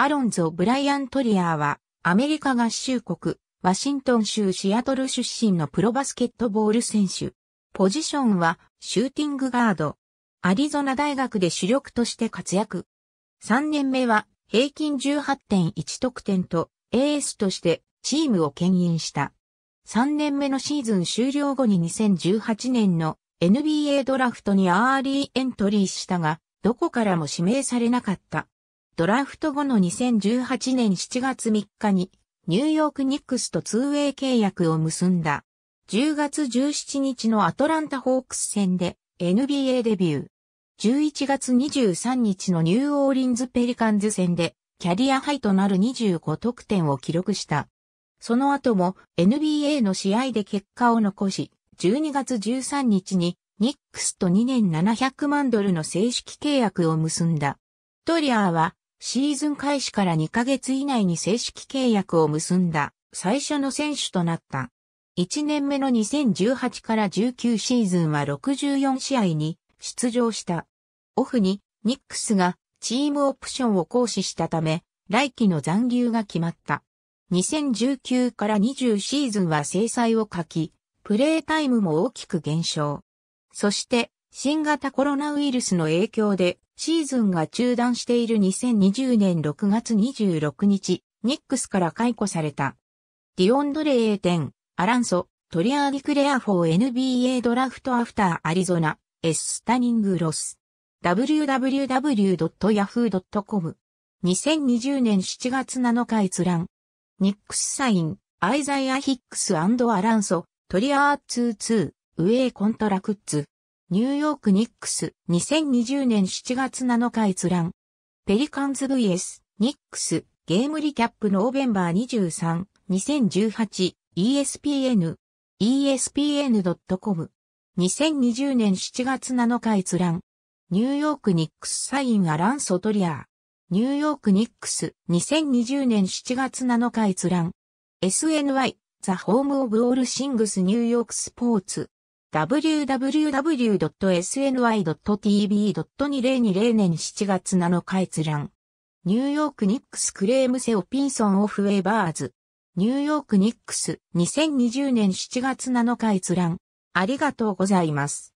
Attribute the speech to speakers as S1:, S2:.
S1: アロンゾ・ブライアン・トリアーは、アメリカ合衆国、ワシントン州シアトル出身のプロバスケットボール選手。ポジションは、シューティングガード。アリゾナ大学で主力として活躍。3年目は、平均18.1得点と、エースとして、チームを牽引した。3年目のシーズン終了後に2018年の NBA ドラフトにアーリーエントリーしたが、どこからも指名されなかった。ドラフト後の2018年7月3日にニューヨークニックスとツーウェイ契約を結んだ。10月17日のアトランタホークス戦で NBA デビュー。11月23日のニューオーリンズペリカンズ戦でキャリアハイとなる25得点を記録した。その後も NBA の試合で結果を残し、12月13日にニックスと2年700万ドルの正式契約を結んだ。トリアーはシーズン開始から2ヶ月以内に正式契約を結んだ最初の選手となった。1年目の2018から19シーズンは64試合に出場した。オフにニックスがチームオプションを行使したため、来季の残留が決まった。2019から20シーズンは制裁を書き、プレータイムも大きく減少。そして、新型コロナウイルスの影響でシーズンが中断している2020年6月26日、ニックスから解雇された。ディオンドレー店、アランソ、トリアーディクレアフォー NBA ドラフトアフターアリゾナ、エスタニングロス。www.yahoo.com 2020年7月7日閲覧。ニックスサイン、アイザイア・ヒックスアランソ、トリアー2-2、ウェイ・コントラクッツ。ニューヨークニックス2020年7月7日閲覧。ペリカンズ VS ニックスゲームリキャップノーベンバー23 2018 ESPN ESPN.com 2020年7月7日閲覧。ニューヨークニックスサインアランソトリアー。ニューヨークニックス2020年7月7日閲覧。SNY ザ・ホーム・オブ・オール・シングス・ニューヨーク・スポーツ www.sny.tv.2020 年7月7日閲覧。ニューヨークニックスクレームセオピンソンオフウェーバーズ。ニューヨークニックス2020年7月7日閲覧。ありがとうございます。